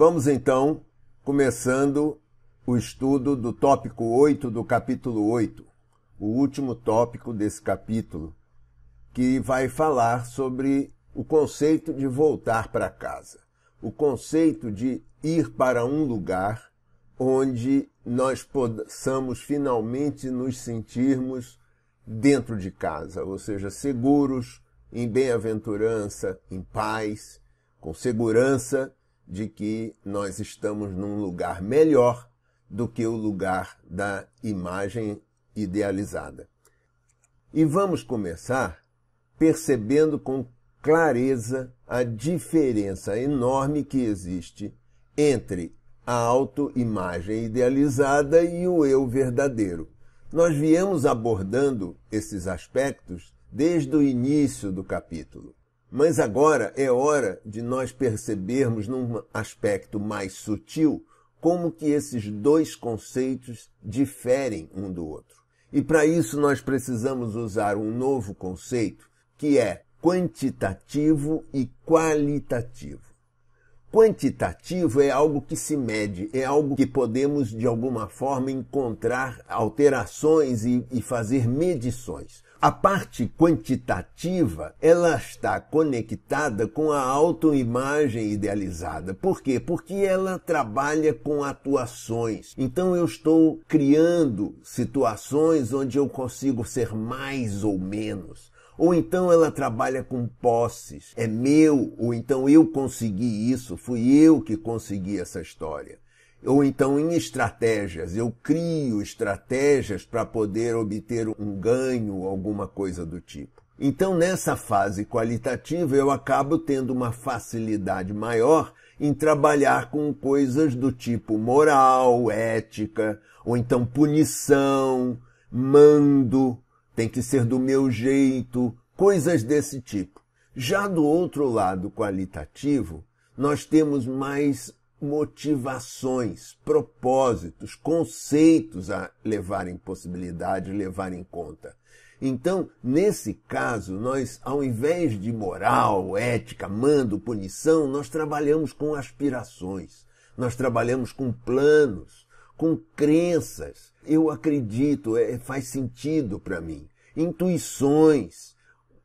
Vamos então, começando o estudo do tópico 8 do capítulo 8, o último tópico desse capítulo, que vai falar sobre o conceito de voltar para casa, o conceito de ir para um lugar onde nós possamos finalmente nos sentirmos dentro de casa, ou seja, seguros, em bem-aventurança, em paz, com segurança de que nós estamos num lugar melhor do que o lugar da imagem idealizada. E vamos começar percebendo com clareza a diferença enorme que existe entre a autoimagem idealizada e o eu verdadeiro. Nós viemos abordando esses aspectos desde o início do capítulo. Mas agora é hora de nós percebermos num aspecto mais sutil como que esses dois conceitos diferem um do outro. E para isso nós precisamos usar um novo conceito que é quantitativo e qualitativo. Quantitativo é algo que se mede, é algo que podemos de alguma forma encontrar alterações e, e fazer medições. A parte quantitativa, ela está conectada com a autoimagem idealizada. Por quê? Porque ela trabalha com atuações. Então eu estou criando situações onde eu consigo ser mais ou menos. Ou então ela trabalha com posses. É meu, ou então eu consegui isso, fui eu que consegui essa história ou então em estratégias. Eu crio estratégias para poder obter um ganho, alguma coisa do tipo. Então, nessa fase qualitativa, eu acabo tendo uma facilidade maior em trabalhar com coisas do tipo moral, ética, ou então punição, mando, tem que ser do meu jeito, coisas desse tipo. Já do outro lado qualitativo, nós temos mais motivações, propósitos, conceitos a levar em possibilidade, levar em conta. Então, nesse caso, nós, ao invés de moral, ética, mando, punição, nós trabalhamos com aspirações, nós trabalhamos com planos, com crenças. Eu acredito, é, faz sentido para mim. Intuições,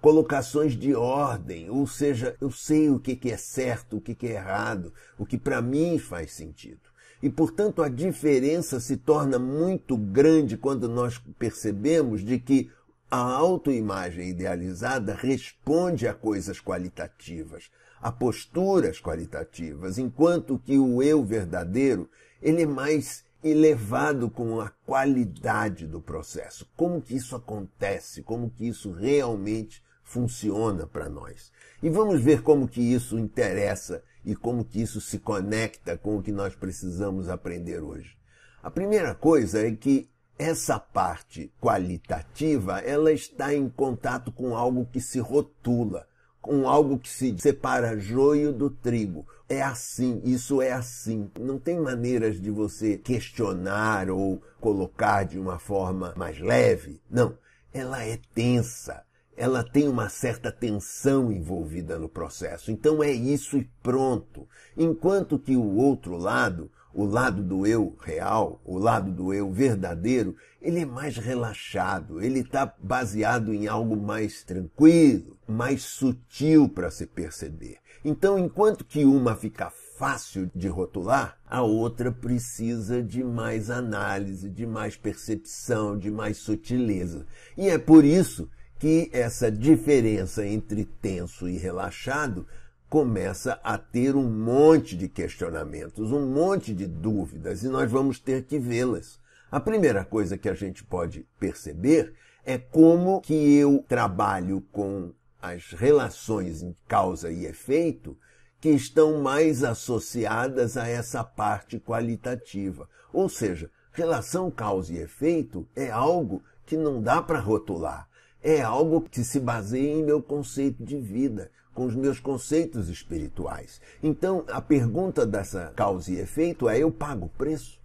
colocações de ordem, ou seja, eu sei o que, que é certo, o que, que é errado, o que para mim faz sentido. E, portanto, a diferença se torna muito grande quando nós percebemos de que a autoimagem idealizada responde a coisas qualitativas, a posturas qualitativas, enquanto que o eu verdadeiro, ele é mais elevado com a qualidade do processo. Como que isso acontece? Como que isso realmente funciona para nós. E vamos ver como que isso interessa e como que isso se conecta com o que nós precisamos aprender hoje. A primeira coisa é que essa parte qualitativa, ela está em contato com algo que se rotula, com algo que se separa joio do trigo. É assim, isso é assim. Não tem maneiras de você questionar ou colocar de uma forma mais leve. Não, ela é tensa ela tem uma certa tensão envolvida no processo. Então é isso e pronto. Enquanto que o outro lado, o lado do eu real, o lado do eu verdadeiro, ele é mais relaxado, ele está baseado em algo mais tranquilo, mais sutil para se perceber. Então, enquanto que uma fica fácil de rotular, a outra precisa de mais análise, de mais percepção, de mais sutileza. E é por isso que essa diferença entre tenso e relaxado começa a ter um monte de questionamentos, um monte de dúvidas, e nós vamos ter que vê-las. A primeira coisa que a gente pode perceber é como que eu trabalho com as relações em causa e efeito que estão mais associadas a essa parte qualitativa. Ou seja, relação causa e efeito é algo que não dá para rotular é algo que se baseia em meu conceito de vida, com os meus conceitos espirituais. Então, a pergunta dessa causa e efeito é: eu pago o preço?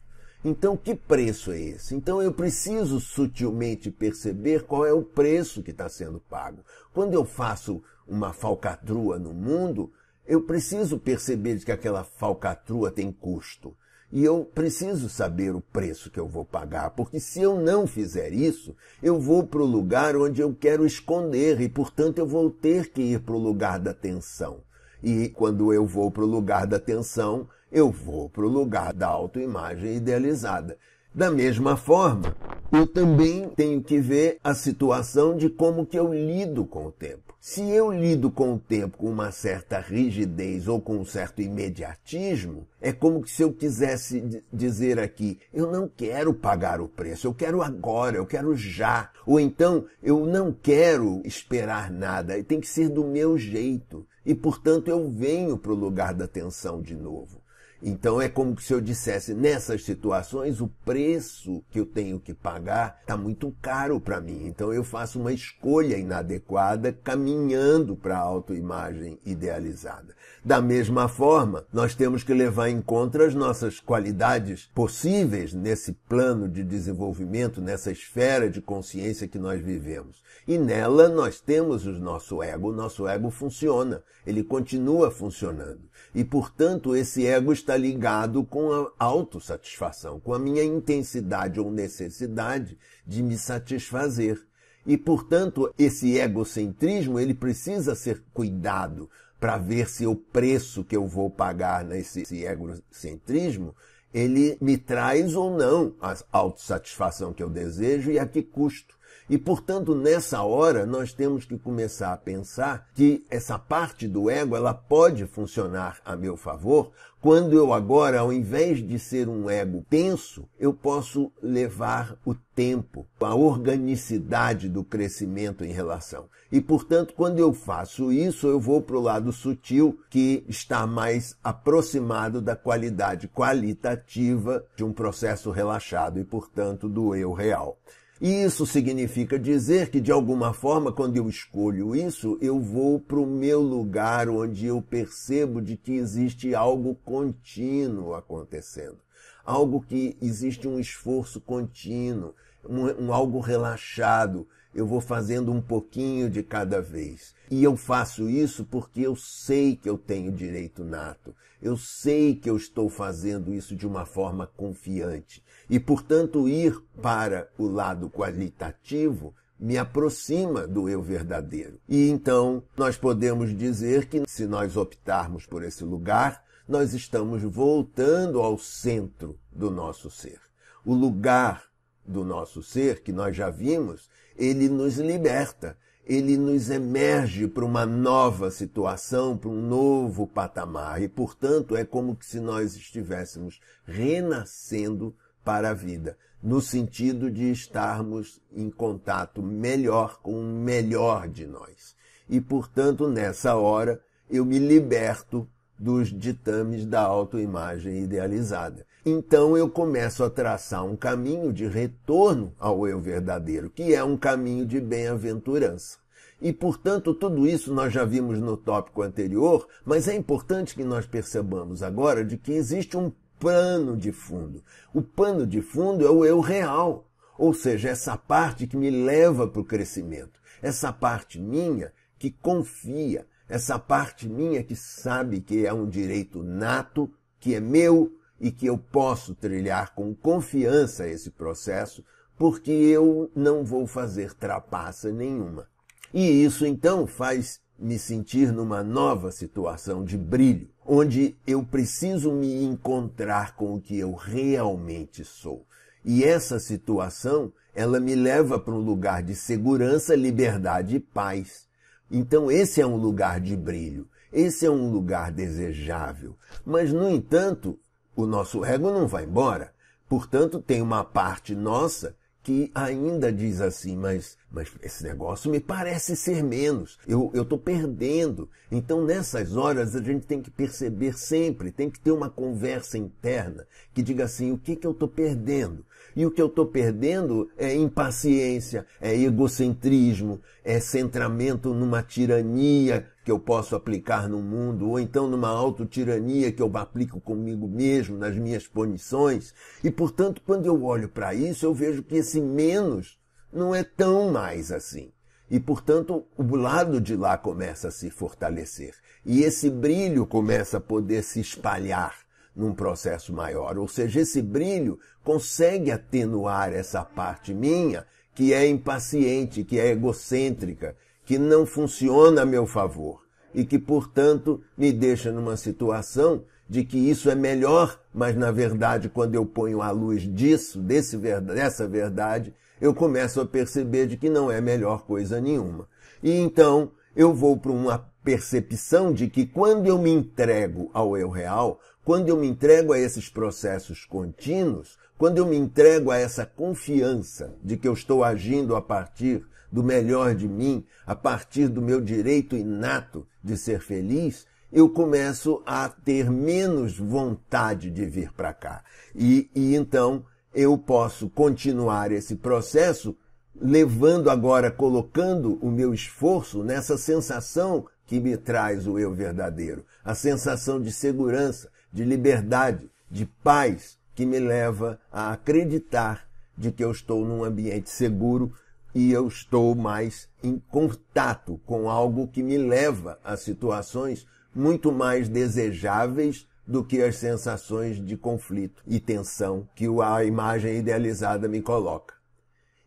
Então, que preço é esse? Então, eu preciso sutilmente perceber qual é o preço que está sendo pago. Quando eu faço uma falcatrua no mundo, eu preciso perceber que aquela falcatrua tem custo. E eu preciso saber o preço que eu vou pagar, porque se eu não fizer isso, eu vou para o lugar onde eu quero esconder e, portanto, eu vou ter que ir para o lugar da tensão. E quando eu vou para o lugar da tensão, eu vou para o lugar da autoimagem idealizada. Da mesma forma, eu também tenho que ver a situação de como que eu lido com o tempo. Se eu lido com o tempo com uma certa rigidez ou com um certo imediatismo, é como se eu quisesse dizer aqui, eu não quero pagar o preço, eu quero agora, eu quero já. Ou então, eu não quero esperar nada, tem que ser do meu jeito. E, portanto, eu venho para o lugar da tensão de novo. Então é como se eu dissesse, nessas situações o preço que eu tenho que pagar está muito caro para mim. Então eu faço uma escolha inadequada caminhando para a autoimagem idealizada. Da mesma forma, nós temos que levar em conta as nossas qualidades possíveis nesse plano de desenvolvimento, nessa esfera de consciência que nós vivemos. E nela nós temos o nosso ego, o nosso ego funciona, ele continua funcionando. E, portanto, esse ego está ligado com a autossatisfação, com a minha intensidade ou necessidade de me satisfazer. E, portanto, esse egocentrismo, ele precisa ser cuidado para ver se o preço que eu vou pagar nesse egocentrismo, ele me traz ou não a autossatisfação que eu desejo e a que custo. E, portanto, nessa hora, nós temos que começar a pensar que essa parte do ego, ela pode funcionar a meu favor, quando eu agora, ao invés de ser um ego tenso, eu posso levar o tempo, a organicidade do crescimento em relação. E, portanto, quando eu faço isso, eu vou para o lado sutil, que está mais aproximado da qualidade qualitativa de um processo relaxado e, portanto, do eu real. E isso significa dizer que, de alguma forma, quando eu escolho isso, eu vou para o meu lugar onde eu percebo de que existe algo contínuo acontecendo. Algo que existe um esforço contínuo, um, um algo relaxado, eu vou fazendo um pouquinho de cada vez. E eu faço isso porque eu sei que eu tenho direito nato. Eu sei que eu estou fazendo isso de uma forma confiante. E, portanto, ir para o lado qualitativo me aproxima do eu verdadeiro. E então nós podemos dizer que, se nós optarmos por esse lugar, nós estamos voltando ao centro do nosso ser. O lugar do nosso ser, que nós já vimos, ele nos liberta, ele nos emerge para uma nova situação, para um novo patamar. E, portanto, é como se nós estivéssemos renascendo para a vida, no sentido de estarmos em contato melhor com o melhor de nós. E, portanto, nessa hora, eu me liberto dos ditames da autoimagem idealizada. Então eu começo a traçar um caminho de retorno ao eu verdadeiro, que é um caminho de bem-aventurança. E, portanto, tudo isso nós já vimos no tópico anterior, mas é importante que nós percebamos agora de que existe um pano de fundo. O pano de fundo é o eu real, ou seja, essa parte que me leva para o crescimento, essa parte minha que confia, essa parte minha que sabe que é um direito nato, que é meu e que eu posso trilhar com confiança esse processo, porque eu não vou fazer trapaça nenhuma. E isso então faz me sentir numa nova situação de brilho, onde eu preciso me encontrar com o que eu realmente sou. E essa situação, ela me leva para um lugar de segurança, liberdade e paz. Então esse é um lugar de brilho, esse é um lugar desejável. Mas, no entanto, o nosso ego não vai embora. Portanto, tem uma parte nossa que ainda diz assim, mas, mas esse negócio me parece ser menos, eu estou perdendo. Então, nessas horas, a gente tem que perceber sempre, tem que ter uma conversa interna que diga assim, o que, que eu estou perdendo? E o que eu estou perdendo é impaciência, é egocentrismo, é centramento numa tirania que eu posso aplicar no mundo, ou então numa autotirania que eu aplico comigo mesmo, nas minhas punições. E, portanto, quando eu olho para isso, eu vejo que esse menos não é tão mais assim. E, portanto, o lado de lá começa a se fortalecer. E esse brilho começa a poder se espalhar num processo maior. Ou seja, esse brilho consegue atenuar essa parte minha que é impaciente, que é egocêntrica, que não funciona a meu favor e que, portanto, me deixa numa situação de que isso é melhor, mas na verdade, quando eu ponho a luz disso, desse, dessa verdade, eu começo a perceber de que não é melhor coisa nenhuma. E então eu vou para uma percepção de que quando eu me entrego ao eu real, quando eu me entrego a esses processos contínuos, quando eu me entrego a essa confiança de que eu estou agindo a partir do melhor de mim, a partir do meu direito inato de ser feliz, eu começo a ter menos vontade de vir para cá. E, e então eu posso continuar esse processo levando agora, colocando o meu esforço nessa sensação que me traz o eu verdadeiro, a sensação de segurança, de liberdade, de paz que me leva a acreditar de que eu estou num ambiente seguro e eu estou mais em contato com algo que me leva a situações muito mais desejáveis do que as sensações de conflito e tensão que a imagem idealizada me coloca.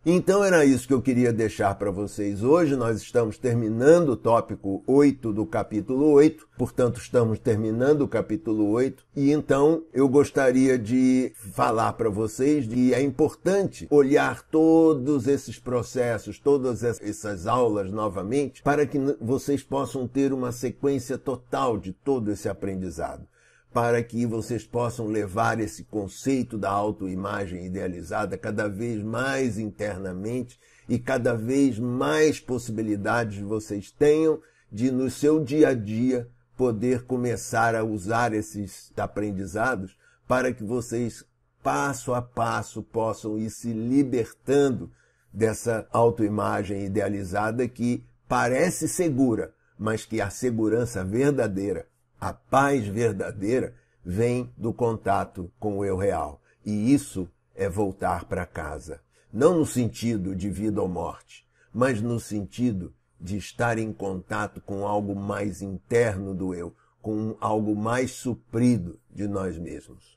Então era isso que eu queria deixar para vocês hoje. Nós estamos terminando o tópico 8 do capítulo 8, portanto estamos terminando o capítulo 8 e então eu gostaria de falar para vocês que é importante olhar todos esses processos, todas essas aulas novamente para que vocês possam ter uma sequência total de todo esse aprendizado para que vocês possam levar esse conceito da autoimagem idealizada cada vez mais internamente e cada vez mais possibilidades vocês tenham de no seu dia a dia poder começar a usar esses aprendizados para que vocês passo a passo possam ir se libertando dessa autoimagem idealizada que parece segura, mas que é a segurança verdadeira a paz verdadeira vem do contato com o eu real. E isso é voltar para casa. Não no sentido de vida ou morte, mas no sentido de estar em contato com algo mais interno do eu, com algo mais suprido de nós mesmos.